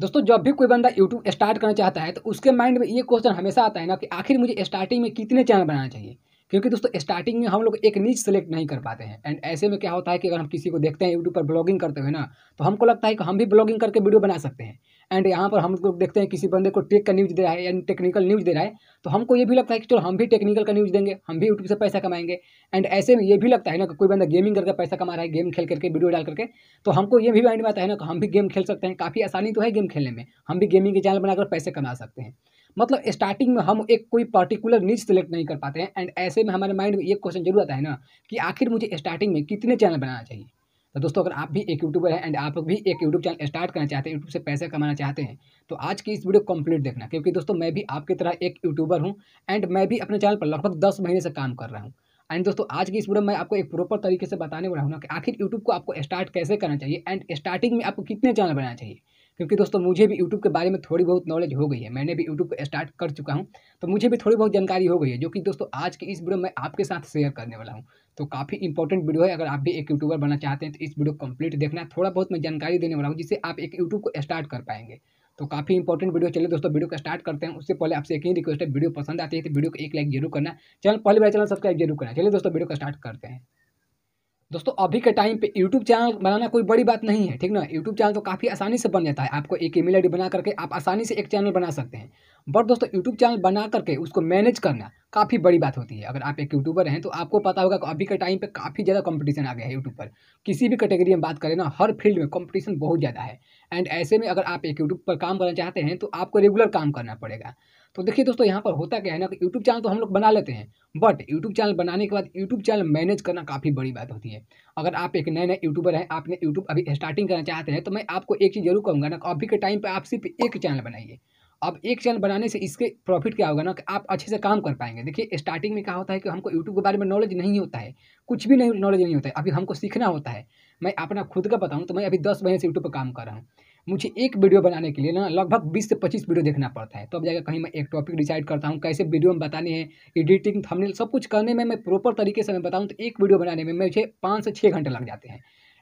दोस्तों जब भी कोई बंदा यूट्यूब स्टार्ट करना चाहता है तो उसके माइंड में ये क्वेश्चन हमेशा आता है ना कि आखिर मुझे स्टार्टिंग में कितने चैनल बनाना चाहिए क्योंकि दोस्तों स्टार्टिंग में हम लोग एक नीच सेलेक्ट नहीं कर पाते हैं एंड ऐसे में क्या होता है कि अगर हम किसी को देखते हैं यूट्यूब पर ब्लॉगिंग करते हुए ना तो हमको लगता है कि हम भी ब्लॉगिंग करके वीडियो बना सकते हैं एंड यहाँ पर हम लोग देखते हैं किसी बंदे को टेक का न्यूज़ दे रहा है यानी टेक्निकल न्यूज़ दे रहा है तो हमको ये भी लगता है कि चलो हम भी टेक्निकल का न्यूज़ देंगे हम भी यूट्यूब से पैसा कमाएंगे एंड ऐसे में ये भी लगता है ना कि कोई बंदा गेमिंग करके पैसा कमा रहा है गेम खेल करके वीडियो डाल करके तो हमको ये भी माइंड में आता है ना कि हम भी गेम खेल सकते हैं काफ़ी आसानी तो है गेम खेलने में हम भी गेमिंग के चैनल बनाकर पैसे कमा सकते हैं मतलब स्टार्टिंग में हम एक कोई पर्टिकुलर नीच सेलेक्ट नहीं कर पाते हैं एंड ऐसे में हमारे माइंड में एक क्वेश्चन जरूर आता है ना कि आखिर मुझे स्टार्टिंग में कितने चैनल बनाना चाहिए तो दोस्तों अगर आप भी एक यूट्यूबर हैं एंड आप भी एक यूट्यूब चैनल स्टार्ट करना चाहते हैं यूट्यूब से पैसे कमाना चाहते हैं तो आज की इस वीडियो कंप्लीट देखना क्योंकि दोस्तों मैं भी आपकी तरह एक यूट्यूबर हूँ एंड मैं भी अपने चैनल पर लगभग दस महीने से काम कर रहा हूँ एंड दोस्तों आज की इस वीडियो में आपको एक प्रॉपर तरीके से बताने वाला हूँ कि आखिर यूट्यूब को आपको स्टार्ट कैसे करना चाहिए एंड स्टार्टिंग में आपको कितने चैनल बनाना चाहिए क्योंकि दोस्तों मुझे भी यूट्यूब के बारे में थोड़ी बहुत नॉलेज हो गई है मैंने भी यूट्यूब स्टार्ट कर चुका हूँ तो मुझे भी थोड़ी बहुत जानकारी हो गई है जो कि दोस्तों आज के इस वीडियो में आपके साथ शेयर करने वाला हूँ तो काफ़ी इंपॉर्टेंट वीडियो है अगर आप भी एक यूट्यूबर बनना चाहते हैं तो इस वीडियो कंप्लीट देखना थोड़ा बहुत मैं जानकारी देने वाला हूँ जिससे आप एक यूट्यूब को स्टार्ट कर पाएंगे तो काफ़ी इंपॉर्टेंट वीडियो चलिए दोस्तों वीडियो को स्टार्ट करते हैं उससे पहले आपसे एक ही रिक्वेस्ट है वीडियो पसंद आती है तो वीडियो को एक लाइक जरूर करना चैनल पहले बार चैनल सब्सक्राइब जरूर करना चलिए दोस्तों वीडियो को स्टार्ट करते हैं दोस्तों अभी के टाइम पे यूट्यूब चैनल बनाना कोई बड़ी बात नहीं है ठीक ना यूट्यूब चैनल तो काफ़ी आसानी से बन जाता है आपको एक ईमेल आईडी बना करके आप आसानी से एक चैनल बना सकते हैं बट दोस्तों यूट्यूब चैनल बना करके उसको मैनेज करना काफ़ी बड़ी बात होती है अगर आप एक यूट्यूबर हैं तो आपको पता होगा अभी के टाइम पे काफ़ी ज़्यादा कंपटीशन आ गया है यूट्यूब पर किसी भी कैटेगरी में बात करें ना हर फील्ड में कंपटीशन बहुत ज़्यादा है एंड ऐसे में अगर आप एक यूट्यूब पर काम करना चाहते हैं तो आपको रेगुलर काम करना पड़ेगा तो देखिए दोस्तों यहाँ पर होता क्या है ना कि यूट्यूब चैनल तो हम लोग बना लेते हैं बट यूट्यूब चैनल बनाने के बाद यूट्यूब चैनल मैनेज करना काफ़ी बड़ी बात होती है अगर आप एक नए नए यूट्यूबर हैं आपने यूट्यूब अभी स्टार्टिंग करना चाहते हैं तो मैं आपको एक चीज़ जरूर कहूँगा ना अभी के टाइम पर आप सिर्फ एक चैनल बनाइए अब एक चैनल बनाने से इसके प्रॉफिट क्या होगा ना कि आप अच्छे से काम कर पाएंगे देखिए स्टार्टिंग में क्या होता है कि हमको यूट्यूब के बारे में नॉलेज नहीं होता है कुछ भी नहीं नॉलेज नहीं होता है अभी हमको सीखना होता है मैं अपना खुद का बताऊँ तो मैं अभी दस महीने से यूट्यूब पर काम कर रहा हूँ मुझे एक वीडियो बनाने के लिए ना लगभग बीस से पच्चीस वीडियो देखना पड़ता है तो अब जाकर कहीं मैं एक टॉपिक डिसाइड करता हूँ कैसे वीडियो में बताने हैं एडिटिंग थंबनेल सब कुछ करने में मैं प्रॉपर तरीके से मैं बताऊँ तो एक वीडियो बनाने में मुझे पाँच से छः घंटे लग जाते हैं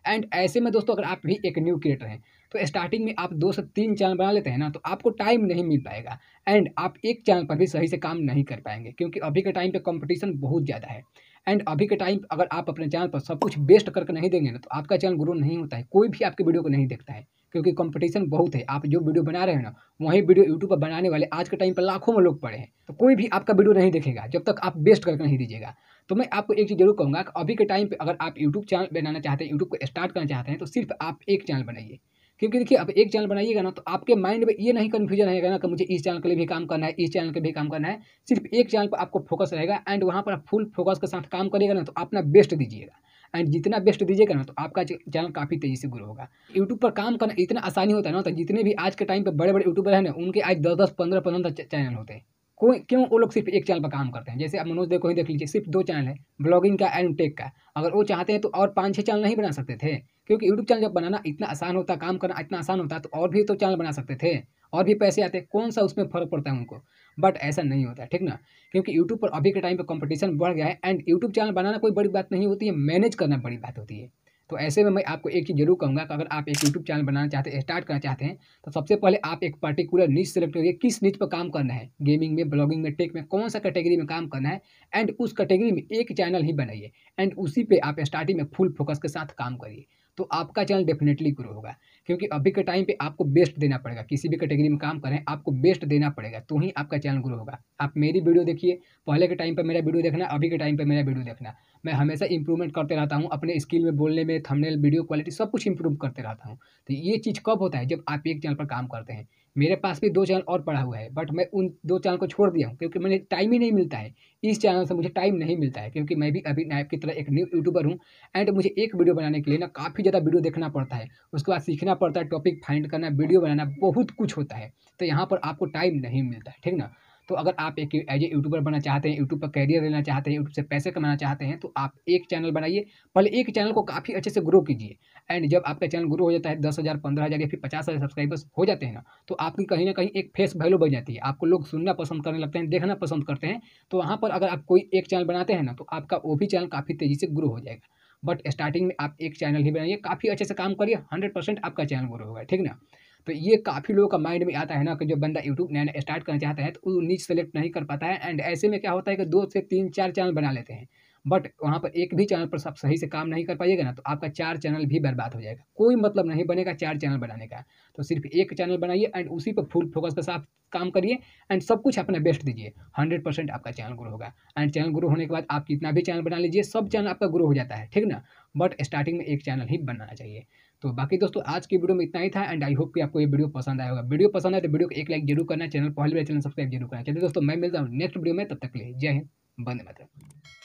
एंड ऐसे में दोस्तों अगर आप भी एक न्यू क्रिएटर हैं तो स्टार्टिंग में आप दो से तीन चैनल बना लेते हैं ना तो आपको टाइम नहीं मिल पाएगा एंड आप एक चैनल पर भी सही से काम नहीं कर पाएंगे क्योंकि अभी के टाइम पे कंपटीशन बहुत ज़्यादा है एंड अभी के टाइम अगर आप अपने चैनल पर सब कुछ बेस्ट करके नहीं देंगे ना तो आपका चैनल ग्रो नहीं होता है कोई भी आपके वीडियो को नहीं देखता है क्योंकि कंपटीशन बहुत है आप जो वीडियो बना रहे हैं ना वही वीडियो यूट्यूब पर बनाने वाले आज के टाइम पर लाखों में लोग पड़े हैं तो कोई भी आपका वीडियो नहीं देखेगा जब तक आप बेस्ट करके नहीं दीजिएगा तो मैं आपको एक चीज़ जरूर कहूँगा कि अभी के टाइम पर अगर आप यूट्यूब चैनल बनाना चाहते हैं यूट्यूब को स्टार्ट करना चाहते हैं तो सिर्फ आप एक चैनल बनाइए क्योंकि देखिए अब एक चैनल बनाइएगा ना तो आपके माइंड में ये नहीं कन्फ्यूजन रहेगा ना कि मुझे इस चैनल के लिए भी काम करना है इस चैनल के लिए भी काम करना है सिर्फ एक चैनल पर आपको फोकस रहेगा एंड वहाँ पर फुल फोकस के साथ काम करेगा ना तो अपना बेस्ट दीजिएगा एंड जितना बेस्ट दीजिएगा ना तो आपका चैनल काफ़ी तेज़ी से ग्रो होगा यूट्यूब पर काम करना इतना आसानी होता है ना तो जितने भी आज के टाइम पर बड़े बड़े यूट्यूबर हैं ना उनके आज दस दस पंद्रह पंद्रह चैनल होते हैं कोई क्यों वो लोग सिर्फ एक चैनल पर काम करते हैं जैसे आप मनोज देखो ही देख लीजिए सिर्फ दो चैनल है ब्लॉगिंग का एंड टेक का अगर वो चाहते हैं तो और पाँच छः चैनल नहीं बना सकते थे क्योंकि यूट्यूब चैनल जब बनाना इतना आसान होता काम करना इतना आसान होता तो और भी तो चैनल बना सकते थे और भी पैसे आते कौन सा उसमें फर्क पड़ता है उनको बट ऐसा नहीं होता है ठीक ना क्योंकि यूट्यूब पर अभी के टाइम पर कॉम्पिटिशन बढ़ गया है एंड यूट्यूब चैनल बनाना कोई बड़ी बात नहीं होती है मैनेज करना बड़ी बात होती है तो ऐसे में मैं आपको एक चीज़ जरूर कहूँगा कि अगर आप एक यूट्यूब चैनल बनाना चाहते हैं स्टार्ट करना चाहते हैं तो सबसे पहले आप एक पर्टिकुलर नीच सेलेक्ट करिए किस नीच पर काम करना है गेमिंग में ब्लॉगिंग में टेक में कौन सा कैटेगरी में काम करना है एंड उस कैटेगरी में एक चैनल ही बनाइए एंड उसी पर आप स्टार्टिंग में फुल फोकस के साथ काम करिए तो आपका चैनल डेफिनेटली ग्रो होगा क्योंकि अभी के टाइम पे आपको बेस्ट देना पड़ेगा किसी भी कैटेगरी में काम करें आपको बेस्ट देना पड़ेगा तो ही आपका चैनल ग्रो होगा आप मेरी वीडियो देखिए पहले के टाइम पर मेरा वीडियो देखना अभी के टाइम पर मेरा वीडियो देखना मैं हमेशा इंप्रूवमेंट करते रहता हूँ अपने स्किल में बोलने में थमनेल वीडियो क्वालिटी सब कुछ इंप्रूव करते रहता हूँ तो ये चीज़ कब होता है जब आप एक चैनल पर काम करते हैं मेरे पास भी दो चैनल और पड़ा हुआ है बट मैं उन दो चैनल को छोड़ दिया हूँ क्योंकि मैंने टाइम ही नहीं मिलता है इस चैनल से मुझे टाइम नहीं मिलता है क्योंकि मैं भी अभी नायब की तरह एक न्यू यूट्यूबर हूँ एंड मुझे एक वीडियो बनाने के लिए ना काफ़ी ज़्यादा वीडियो देखना पड़ता है उसके बाद सीखना पड़ता है टॉपिक फाइंड करना वीडियो बनाना बहुत कुछ होता है तो यहाँ पर आपको टाइम नहीं मिलता है ठीक ना तो अगर आप एक एज ए यूट्यूबर बनना चाहते हैं यूट्यूब पर कैरियर लेना चाहते हैं यूट्यूब से पैसे कमाना चाहते हैं तो आप एक चैनल बनाइए पहले एक चैनल को काफ़ी अच्छे से ग्रो कीजिए एंड जब आपका चैनल ग्रो हो जाता है दस हज़ार पंद्रह हज़ार या फिर पचास हज़ार सब्सक्राइबर्स हो जाते हैं ना तो आपकी कहीं ना कहीं एक फेस वैल्यू बन जाती है आपको लोग सुनना पसंद करने लगते हैं देखना पसंद करते हैं तो वहाँ पर अगर आप कोई एक चैनल बनाते हैं ना तो आपका वो भी चैनल काफ़ी तेज़ी से ग्रो हो जाएगा बट स्टार्टिंग में आप एक चैनल ही बनाइए काफ़ी अच्छे से काम करिए हंड्रेड परसेंट आपका चैनल ग्रो होगा ठीक ना तो ये काफ़ी लोगों का माइंड में आता है ना कि जो बंदा यूट्यूब नया नया स्टार्ट करना चाहता है तो वो नीच सेलेक्ट नहीं कर पाता है एंड ऐसे में क्या होता है कि दो से तीन चार चैनल बना लेते हैं बट वहाँ पर एक भी चैनल पर आप सही से काम नहीं कर पाइएगा ना तो आपका चार चैनल भी बर्बाद हो जाएगा कोई मतलब नहीं बनेगा चार चैनल बनाने का तो सिर्फ एक चैनल बनाइए एंड उसी पर फुल फोकस के साथ काम करिए एंड सब कुछ अपना बेस्ट दीजिए हंड्रेड परसेंट आपका चैनल ग्रो होगा एंड चैनल ग्रो होने के बाद आप कितना भी चैनल बना लीजिए सब चैनल आपका ग्रो हो जाता है ठीक ना बट स्टार्टिंग में एक चैनल ही बनाना चाहिए तो बाकी दोस्तों आज की वीडियो में इतना ही था एंड आई होप कि आपको ये वीडियो पसंद आया होगा वीडियो पसंद आए तो वीडियो को एक लाइक जरूर करना चैनल पहले चैनल सब्सक्राइब जरूर करना चलिए दोस्तों मैं मिलता हूँ नेक्स्ट वीडियो में तब तक ले जय हिंद बंद मतलब